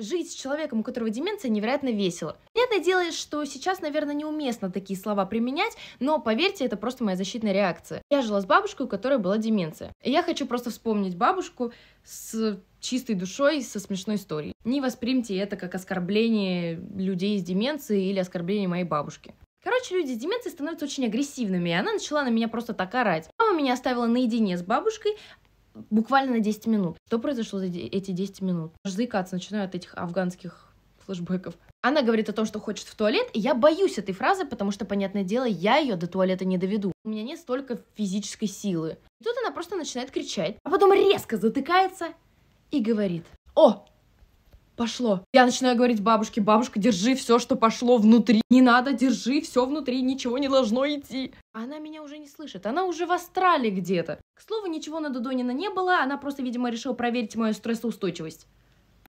Жить с человеком, у которого деменция, невероятно весело. Понятное дело, что сейчас, наверное, неуместно такие слова применять, но поверьте, это просто моя защитная реакция. Я жила с бабушкой, у которой была деменция. И я хочу просто вспомнить бабушку с чистой душой, со смешной историей. Не воспримите это как оскорбление людей с деменцией или оскорбление моей бабушки. Короче, люди с деменцией становятся очень агрессивными, и она начала на меня просто так орать. Мама меня оставила наедине с бабушкой, буквально на 10 минут. Что произошло за эти 10 минут? Аж заикаться начинаю от этих афганских флешбеков. Она говорит о том, что хочет в туалет, и я боюсь этой фразы, потому что, понятное дело, я ее до туалета не доведу. У меня нет столько физической силы. И тут она просто начинает кричать, а потом резко затыкается и говорит, о, пошло. Я начинаю говорить бабушке, бабушка, держи все, что пошло внутри. Не надо, держи все внутри, ничего не должно идти. Она меня уже не слышит, она уже в астрале где-то. К слову, ничего на Дудонина не было, она просто, видимо, решила проверить мою стрессоустойчивость.